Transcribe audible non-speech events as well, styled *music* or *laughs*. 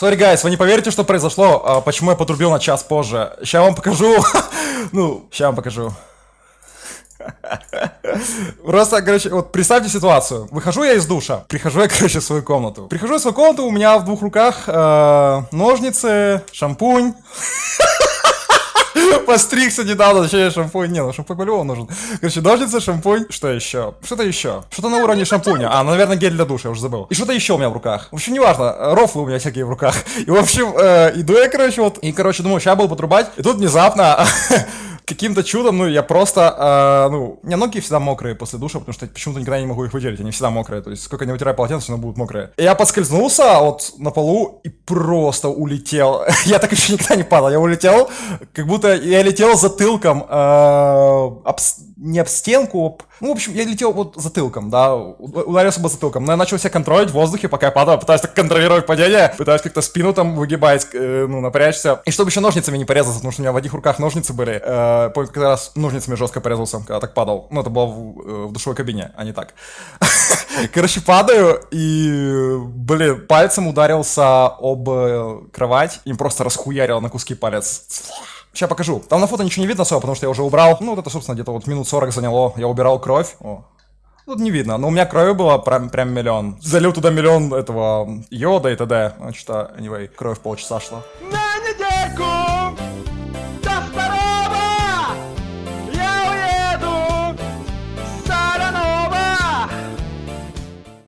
Sorry, Гайс, вы не поверите, что произошло, а, почему я подрубил на час позже. Сейчас вам покажу. *laughs* ну, сейчас вам покажу. *laughs* Просто, короче, вот представьте ситуацию. Выхожу я из душа, прихожу я, *laughs* короче, в свою комнату. Прихожу я в свою комнату, у меня в двух руках э, ножницы, шампунь стригся недавно, вообще шампунь. Не, ну шампунь по-любому нужен. Короче, ножницы, шампунь, что еще? Что-то еще. Что-то на уровне шампуня. А, ну, наверное, гель для душа, я уже забыл. И что-то еще у меня в руках. В общем, неважно, рофлы у меня всякие в руках. И, в общем, э, иду я, короче, вот. И, короче, думаю, сейчас был подрубать И тут внезапно *laughs* каким-то чудом, ну, я просто, э, ну, у меня ноги всегда мокрые после душа, потому что я почему-то никогда не могу их вытереть, они всегда мокрые, то есть сколько я не вытираю полотенце, все равно будут мокрые. Я подскользнулся вот на полу и просто улетел. *laughs* я так еще никогда не падал, я улетел, как будто я летел затылком, э, не об стенку, а об... Ну, в общем, я летел вот затылком, да, ударился бы затылком. Но я начал себя контролировать в воздухе, пока я падал, пытаюсь так контролировать падение, пытаюсь как-то спину там выгибать, э, ну, напрячься. И чтобы еще ножницами не порезаться, потому что у меня в одних руках ножницы были. Э, помню, как раз ножницами жестко порезался, когда так падал. Ну, это было в, э, в душевой кабине, а не так. *laughs* Короче, падаю и, блин, пальцем ударился об э, кровать. Им просто расхуярил на куски палец. Сейчас покажу. Там на фото ничего не видно особо, потому что я уже убрал. Ну, вот это, собственно, где-то вот минут 40 заняло. Я убирал кровь. О. Тут не видно, но у меня крови было прям, прям миллион. Залил туда миллион этого йода и т.д. Значит, а, anyway, кровь полчаса шла. На недельку!